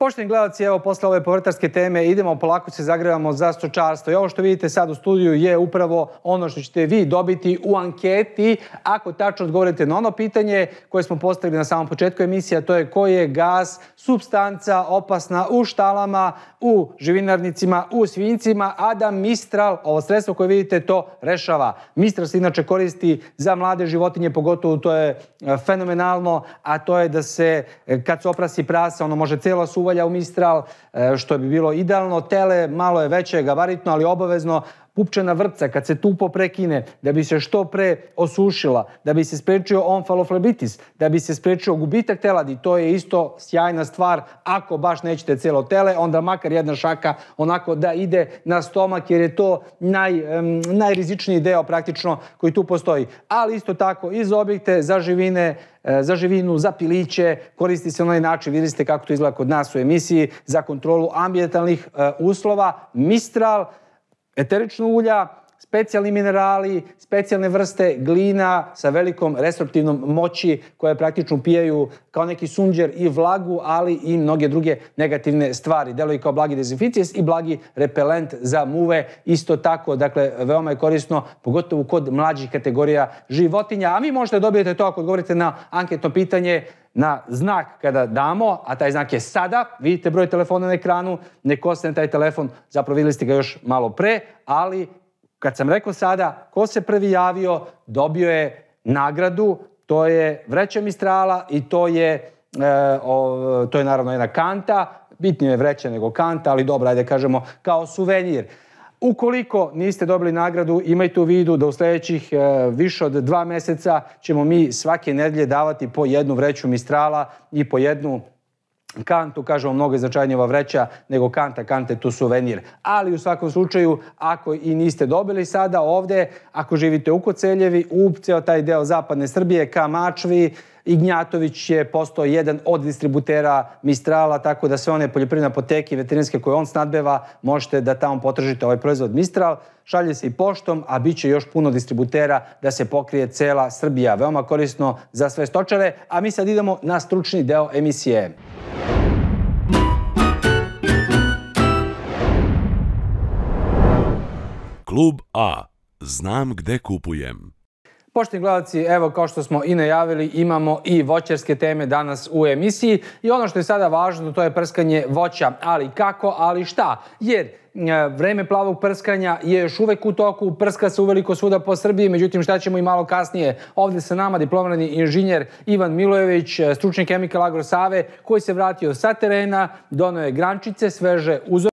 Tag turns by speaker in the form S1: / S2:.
S1: Pošteni gledalci, evo posle ove povrtarske teme idemo, polako se zagrevamo za stočarstvo. I ovo što vidite sad u studiju je upravo ono što ćete vi dobiti u anketi ako tačno odgovorite na ono pitanje koje smo postavili na samom početku emisije, to je koji je gas, substanca opasna u štalama, u živinarnicima, u svinjcima, a da Mistral, ovo sredstvo koje vidite, to rešava. Mistral se inače koristi za mlade životinje, pogotovo to je e, fenomenalno, a to je da se e, kad se oprasi prasa, ono može cijela suva uvalja u Mistral, e, što bi bilo idealno. Tele malo je veće gabaritno, ali obavezno pupčana vrpca kad se tupo prekine da bi se što pre osušila, da bi se sprečio onfaloflebitis, da bi se sprečio gubitak teladi, to je isto sjajna stvar. Ako baš nećete celo tele, onda makar jedna šaka onako da ide na stomak jer je to naj, um, najrizičniji deo praktično koji tu postoji. Ali isto tako i za objekte, za živine, e, za živinu, za piliće, koristi se na onaj način, vidite ste kako to izgleda kod nas u emisiji, za kontrolu uh, uslova, Mistral, eterično ulja, specijalni minerali, specijalne vrste glina sa velikom restruktivnom moći koje praktično pijaju kao neki sunđer i vlagu, ali i mnoge druge negativne stvari. Delo kao blagi dezinficijes i blagi repelent za muve. Isto tako, dakle, veoma je korisno, pogotovo kod mlađih kategorija životinja. A vi možete da dobijete to ako odgovorite na anketno pitanje na znak kada damo, a taj znak je sada, vidite broj telefona na ekranu, ne ostane taj telefon, zapravo videli ste ga još malo pre, ali Kad sam rekao sada ko se prvi javio, dobio je nagradu, to je vreća Mistrala i to je E, o, to je naravno jedna kanta, bitnije je vreća nego kanta, ali dobro, ajde kažemo kao suvenir. Ukoliko niste dobili nagradu, imajte u vidu da u sledećih e, više od dva meseca ćemo mi svake nedelje davati po jednu vreću Mistrala i po jednu Kantu, kažemo, mnogo je ova vreća nego Kanta, Kante tu suvenir. Ali u svakom slučaju, ako i niste dobili sada ovde, ako živite u Koceljevi, u ceo taj deo zapadne Srbije, ka Mačvi, Ignjatović je postao jedan od distributera Mistrala, tako da sve one poljoprivredne apoteke i veterinarske koje on snadbeva, možete da tamo potražite ovaj proizvod Mistral. Šalje se i poštom, a bit će još puno distributera da se pokrije cela Srbija. Veoma korisno za sve stočare, a mi sad idemo na stručni deo emisije. Klub A. Znam gde kupujem. Pošteni gledalci, evo kao što smo i najavili, imamo i voćarske teme danas u emisiji i ono što je sada važno to je prskanje voća, ali kako, ali šta, jer e, vreme plavog prskanja je još uvek u toku, prska se uveliko svuda po Srbiji, međutim šta ćemo i malo kasnije. Ovde sa nama diplomirani inženjer Ivan Milojević, e, stručni kemikal Agrosave, koji se vratio sa terena, donoje je grančice, sveže uzor